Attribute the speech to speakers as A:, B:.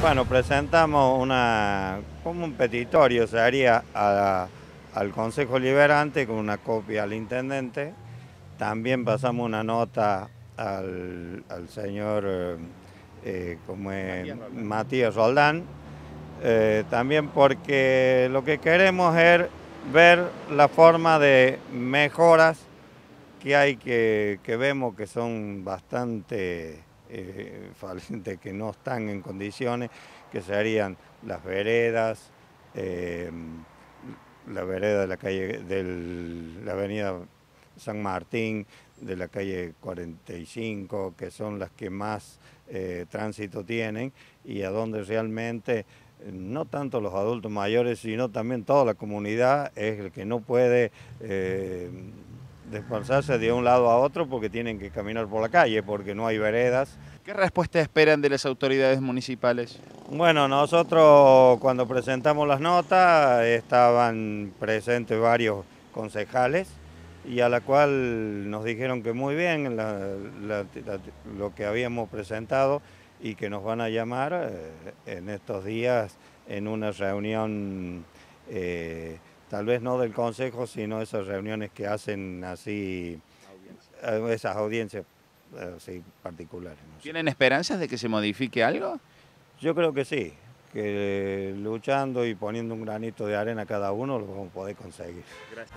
A: Bueno, presentamos una, como un petitorio, se haría al Consejo Liberante con una copia al intendente. También pasamos una nota al, señor eh, eh, como Matías Roldán. Eh, también porque lo que queremos es ver la forma de mejoras que hay que vemos que son bastante eh, que no están en condiciones, que serían las veredas, eh, la vereda de la calle de la avenida San Martín, de la calle 45, que son las que más eh, tránsito tienen y a donde realmente eh, no tanto los adultos mayores, sino también toda la comunidad es el que no puede desplazarse de un lado a otro porque tienen que caminar por la calle, porque no hay veredas. ¿Qué respuesta esperan de las autoridades municipales? Bueno, nosotros cuando presentamos las notas estaban presentes varios concejales y a la cual nos dijeron que muy bien lo que habíamos presentado y que nos van a llamar eh, en estos días en una reunión eh, tal vez no del consejo, sino esas reuniones que hacen así, eh, esas audiencias así eh, particulares. ¿Tienen esperanzas de que se modifique algo? Yo creo que sí, que eh, luchando y poniendo un granito de arena cada uno lo vamos a poder conseguir. Gracias.